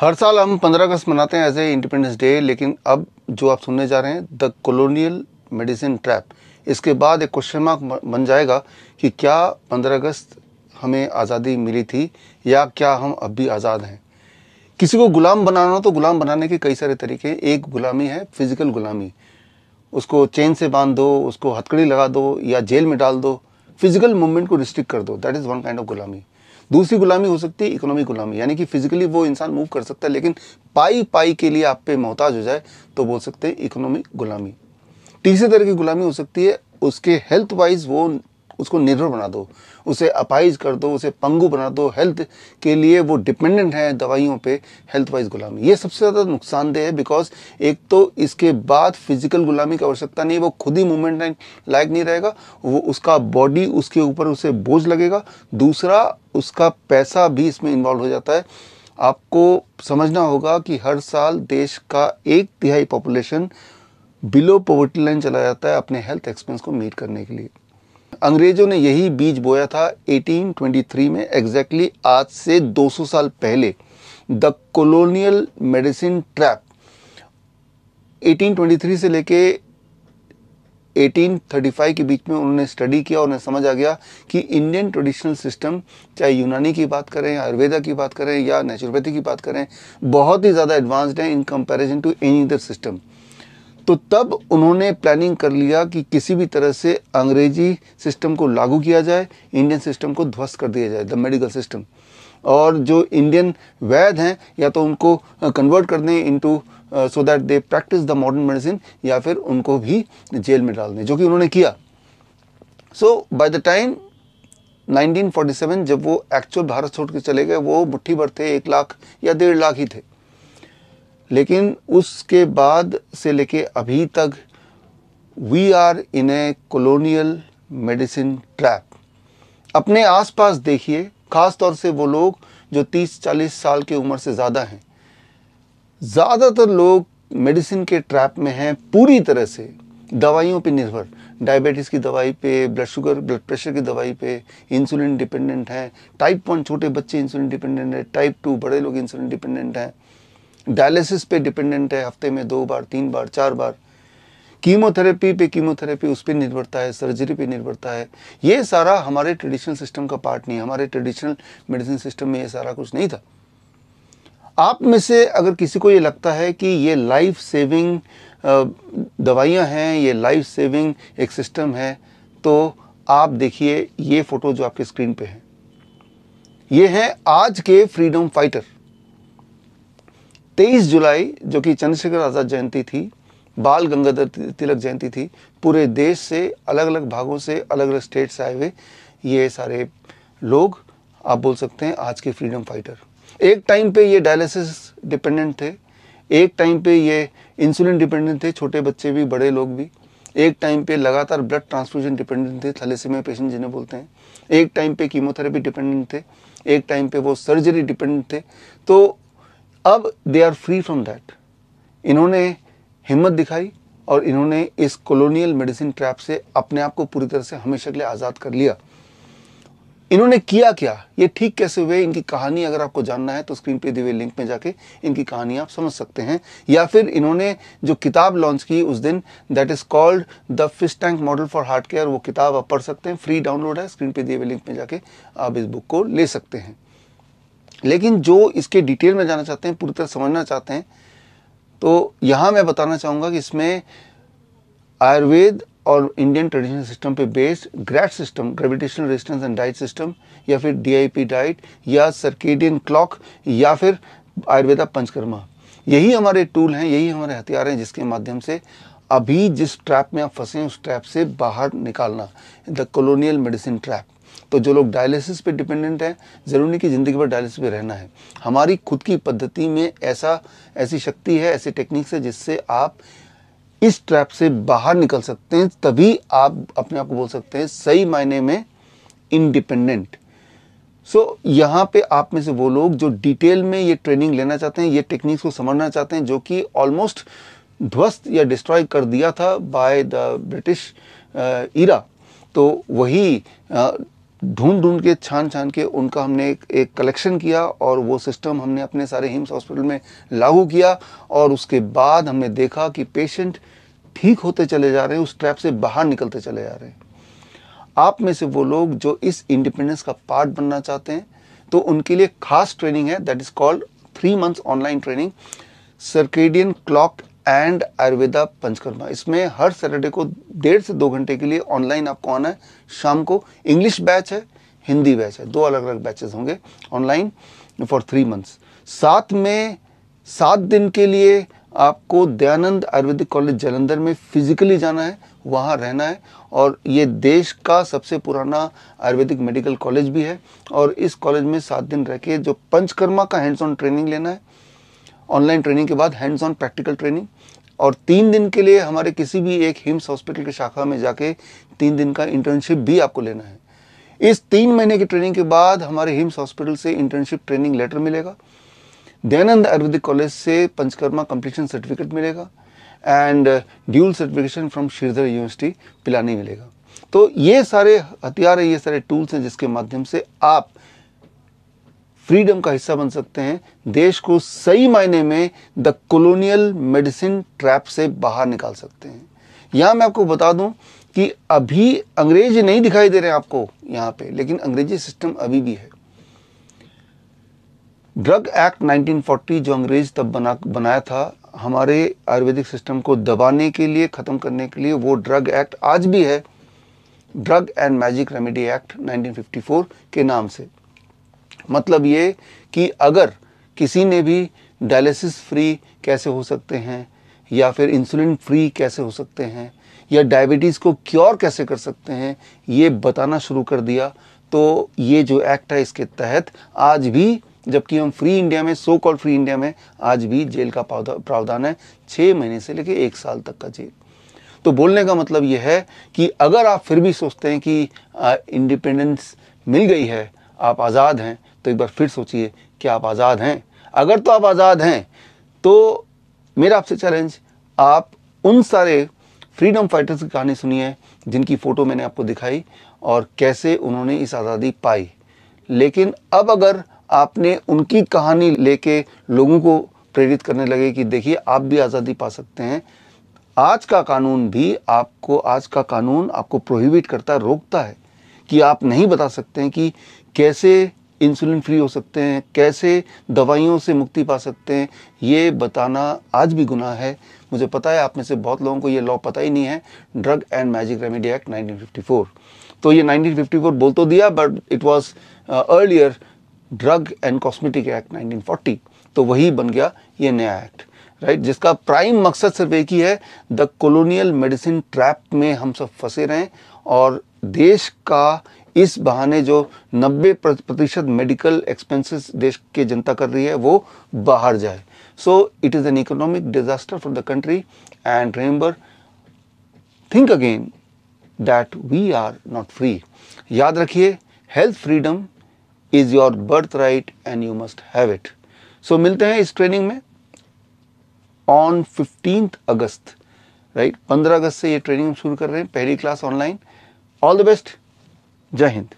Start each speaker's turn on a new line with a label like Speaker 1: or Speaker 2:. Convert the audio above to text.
Speaker 1: हर साल हम 15 अगस्त मनाते हैं एज ए इंडिपेंडेंस डे लेकिन अब जो आप सुनने जा रहे हैं द कॉलोनियल मेडिसिन ट्रैप इसके बाद एक क्वेश्चन मार्क बन जाएगा कि क्या 15 अगस्त हमें आज़ादी मिली थी या क्या हम अब भी आज़ाद हैं किसी को गुलाम बनाना तो गुलाम बनाने के कई सारे तरीके एक गुलामी है फिज़िकल गुलामी उसको चेन से बांध दो उसको हथकड़ी लगा दो या जेल में डाल दो फिज़िकल मूवमेंट को रिस्ट्रिक्ट कर दो that is one kind of गुलामी दूसरी गुलामी हो सकती है इकोनॉमिक गुलामी यानी कि फिजिकली वो इंसान मूव कर सकता है लेकिन पाई पाई के लिए आप पे मोहताज हो जाए तो बोल सकते हैं इकोनॉमिक गुलामी तीसरे तरह की गुलामी हो सकती है उसके हेल्थ वाइज वो उसको निर्भर बना दो उसे अपाइज कर दो उसे पंगु बना दो हेल्थ के लिए वो डिपेंडेंट है दवाइयों पे हेल्थ वाइज गुलामी ये सबसे ज़्यादा नुकसानदेह है बिकॉज एक तो इसके बाद फिजिकल गुलामी की आवश्यकता नहीं वो खुद ही मूवमेंट लायक नहीं रहेगा वो उसका बॉडी उसके ऊपर उसे बोझ लगेगा दूसरा उसका पैसा भी इसमें इन्वॉल्व हो जाता है आपको समझना होगा कि हर साल देश का एक तिहाई पॉपुलेशन बिलो पॉवर्टी लाइन चला जाता है अपने हेल्थ एक्सपेंस को मीट करने के लिए अंग्रेजों ने यही बीज बोया था 1823 में एग्जैक्टली आज से 200 साल पहले द कोलोनियल मेडिसिन ट्रैप 1823 से लेके 1835 के बीच में उन्होंने स्टडी किया और उन्हें समझ आ गया कि इंडियन ट्रेडिशनल सिस्टम चाहे यूनानी की बात करें आयुर्वेदा की बात करें या नेचुरोपैथी की बात करें बहुत ही ज़्यादा एडवांस्ड है in comparison to any other system तो तब उन्होंने प्लानिंग कर लिया कि किसी भी तरह से अंग्रेजी सिस्टम को लागू किया जाए इंडियन सिस्टम को ध्वस्त कर दिया जाए द मेडिकल सिस्टम और जो इंडियन वैद हैं या तो उनको कन्वर्ट कर दें into so that they practice the modern medicine या फिर उनको भी जेल में डाल दें जो कि उन्होंने किया सो बाय द टाइम 1947 जब वो एक्चुअल भारत छोड़ के चले गए वो मुट्ठी भर थे एक लाख या डेढ़ लाख ही थे लेकिन उसके बाद से लेके अभी तक we are in a colonial medicine trap अपने आसपास देखिए ख़ास तौर से वो लोग जो 30-40 साल की उम्र से ज़्यादा हैं ज़्यादातर लोग मेडिसिन के ट्रैप में हैं पूरी तरह से दवाइयों पे निर्भर डायबिटीज़ की दवाई पे ब्लड शुगर ब्लड प्रेशर की दवाई पे इंसुलिन डिपेंडेंट हैं टाइप वन छोटे बच्चे इंसुलिन डिपेंडेंट हैं टाइप टू बड़े लोग इंसुलिन डिपेंडेंट हैं डायलिसिस पे डिपेंडेंट है हफ्ते में दो बार तीन बार चार बार कीमोथेरेपी पे कीमोथेरेपी उस पर निर्भरता है सर्जरी पे निर्भरता है ये सारा हमारे ट्रेडिशनल सिस्टम का पार्ट नहीं है हमारे ट्रेडिशनल मेडिसिन सिस्टम में ये सारा कुछ नहीं था आप में से अगर किसी को ये लगता है कि ये लाइफ सेविंग दवाइयाँ हैं ये लाइफ सेविंग एक सिस्टम है तो आप देखिए ये फ़ोटो जो आपके स्क्रीन पे है ये है आज के फ्रीडम फाइटर 23 जुलाई जो कि चंद्रशेखर आज़ाद जयंती थी बाल गंगाधर तिलक जयंती थी पूरे देश से अलग अलग भागों से अलग अलग स्टेट से आए हुए ये सारे लोग आप बोल सकते हैं आज के फ्रीडम फाइटर एक टाइम पे ये डायलिसिस डिपेंडेंट थे एक टाइम पे ये इंसुलिन डिपेंडेंट थे छोटे बच्चे भी बड़े लोग भी एक टाइम पे लगातार ब्लड ट्रांसफ्यूजन डिपेंडेंट थे थैलेसीमिया पेशेंट जिन्हें बोलते हैं एक टाइम पे कीमोथेरेपी डिपेंडेंट थे एक टाइम पे वो सर्जरी डिपेंडेंट थे तो अब they are free from that इन्होंने हिम्मत दिखाई और इन्होंने इस कॉलोनियल मेडिसिन ट्रैप से अपने आप को पूरी तरह से हमेशा के लिए आज़ाद कर लिया इन्होंने किया क्या ये ठीक कैसे हुए इनकी कहानी अगर आपको जानना है तो स्क्रीन पे दिए हुए लिंक में जाके इनकी कहानी आप समझ सकते हैं या फिर इन्होंने जो किताब लॉन्च की उस दिन that is called the fish tank model for heart care वो किताब आप पढ़ सकते हैं फ्री डाउनलोड है स्क्रीन पे दिए हुए लिंक में जाके आप इस बुक को ले सकते हैं लेकिन जो इसके डिटेल में जाना चाहते हैं पूरी तरह समझना चाहते हैं तो यहाँ मैं बताना चाहूँगा कि इसमें आयुर्वेद और इंडियन ट्रेडिशनल सिस्टम पे based GRAD system gravitational resistance and diet system या फिर डीआईपी डाइट या सर्किडियन क्लॉक या फिर आयुर्वेदा पंचकर्मा यही हमारे टूल हैं यही हमारे हथियार हैं जिसके माध्यम से अभी जिस ट्रैप में आप फंसे हैं उस ट्रैप से बाहर निकालना द कॉलोनियल मेडिसिन ट्रैप तो जो लोग डायलिसिस पे डिपेंडेंट हैं ज़रूरी नहीं कि ज़िंदगी भर डायलिसिस पे रहना है हमारी खुद की पद्धति में ऐसा ऐसी शक्ति है ऐसी टेक्निक्स है जिससे आप इस ट्रैप से बाहर निकल सकते हैं तभी आप अपने आप को बोल सकते हैं सही मायने में इंडिपेंडेंट सो so, यहाँ पे आप में से वो लोग जो डिटेल में ये ट्रेनिंग लेना चाहते हैं ये टेक्निक्स को समझना चाहते हैं जो कि ऑलमोस्ट ध्वस्त या डिस्ट्रॉय कर दिया था बाय द ब्रिटिश ईरा तो वही uh, ढूंढ ढूंढ के छान छान के उनका हमने एक, एक कलेक्शन किया और वो सिस्टम हमने अपने सारे हिम्स हॉस्पिटल में लागू किया और उसके बाद हमने देखा कि पेशेंट ठीक होते चले जा रहे हैं उस ट्रैप से बाहर निकलते चले जा रहे हैं आप में से वो लोग जो इस इंडिपेंडेंस का पार्ट बनना चाहते हैं तो उनके लिए खास ट्रेनिंग है that is called three months online training circadian clock and Ayurveda Panchakarma इसमें हर सैटरडे को डेढ़ से दो घंटे के लिए ऑनलाइन आपको आना है शाम को इंग्लिश बैच है हिंदी बैच है दो अलग अलग बैचेस होंगे ऑनलाइन फॉर थ्री मंथ्स साथ में सात दिन के लिए आपको दयानंद आयुर्वेदिक कॉलेज जलंधर में फिजिकली जाना है वहाँ रहना है और ये देश का सबसे पुराना आयुर्वेदिक मेडिकल कॉलेज भी है और इस कॉलेज में सात दिन रह के जो पंचकर्मा का हैंड्स ऑन ट्रेनिंग लेना है ऑनलाइन ट्रेनिंग के बाद हैंड्स ऑन प्रैक्टिकल ट्रेनिंग और तीन दिन के लिए हमारे किसी भी एक हिम्स हॉस्पिटल की शाखा में जाके तीन दिन का इंटर्नशिप भी आपको लेना है इस तीन महीने की ट्रेनिंग के बाद हमारे हिम्स हॉस्पिटल से इंटर्नशिप ट्रेनिंग लेटर मिलेगा दयानंद आयुर्वेदिक कॉलेज से पंचकर्मा कंप्लीशन सर्टिफिकेट मिलेगा and dual certification from Shridhar university Pilani मिलेगा तो ये सारे हथियार है ये सारे टूल्स हैं जिसके माध्यम से आप फ्रीडम का हिस्सा बन सकते हैं देश को सही मायने में द कॉलोनियल मेडिसिन ट्रैप से बाहर निकाल सकते हैं यहाँ मैं आपको बता दूँ कि अभी अंग्रेज नहीं दिखाई दे रहे हैं आपको यहाँ पे लेकिन अंग्रेजी सिस्टम अभी भी है ड्रग एक्ट 1940 जो अंग्रेज तब बना बनाया था हमारे आयुर्वेदिक सिस्टम को दबाने के लिए ख़त्म करने के लिए वो ड्रग एक्ट आज भी है drug and magic remedy act 1954 के नाम से मतलब ये कि अगर किसी ने भी डायलिसिस फ्री कैसे हो सकते हैं या फिर इंसुलिन फ्री कैसे हो सकते हैं या डायबिटीज़ को क्योर कैसे कर सकते हैं ये बताना शुरू कर दिया तो ये जो एक्ट है इसके तहत आज भी जबकि हम फ्री इंडिया में सो कॉल्ड फ्री इंडिया में आज भी जेल का प्रावधान है छः महीने से लेकर एक साल तक का जेल तो बोलने का मतलब यह है कि अगर आप फिर भी सोचते हैं कि इंडिपेंडेंस मिल गई है आप आज़ाद हैं तो एक बार फिर सोचिए कि आप आज़ाद हैं अगर तो आप आज़ाद हैं तो मेरा आपसे चैलेंज आप उन सारे फ्रीडम फाइटर्स की कहानी सुनिए जिनकी फ़ोटो मैंने आपको दिखाई और कैसे उन्होंने इस आज़ादी पाई लेकिन अब अगर आपने उनकी कहानी लेके लोगों को प्रेरित करने लगे कि देखिए आप भी आज़ादी पा सकते हैं आज का कानून भी आपको आज का कानून आपको प्रोहिबिट करता है रोकता है कि आप नहीं बता सकते हैं कि कैसे इंसुलिन फ्री हो सकते हैं कैसे दवाइयों से मुक्ति पा सकते हैं ये बताना आज भी गुनाह है मुझे पता है आप में से बहुत लोगों को ये लॉ पता ही नहीं है drug and magic remedy act 1954 तो ये 1954 बोल तो दिया but it was earlier drug and cosmetic act 1940 तो वही बन गया ये नया एक्ट राइट right? जिसका प्राइम मकसद सिर्फ एक ही है द कॉलोनियल मेडिसिन ट्रैप में हम सब फंसे रहें और देश का इस बहाने जो 90 प्रतिशत मेडिकल एक्सपेंसेस देश के जनता कर रही है वो बाहर जाए so it is an economic disaster for the country and remember think again that we are not free याद रखिए health freedom is your birth right and you must have it so मिलते हैं इस ट्रेनिंग में on fifteen August right पंद्रह अगस्त से ये training हम शुरू कर रहे हैं पहली class online all the best जय हिंद